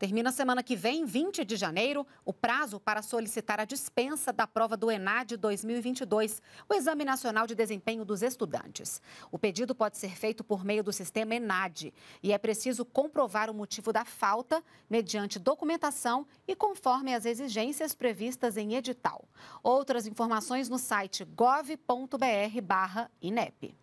Termina semana que vem, 20 de janeiro, o prazo para solicitar a dispensa da prova do ENAD 2022, o Exame Nacional de Desempenho dos Estudantes. O pedido pode ser feito por meio do sistema ENAD e é preciso comprovar o motivo da falta mediante documentação e conforme as exigências previstas em edital. Outras informações no site gov.br/inep.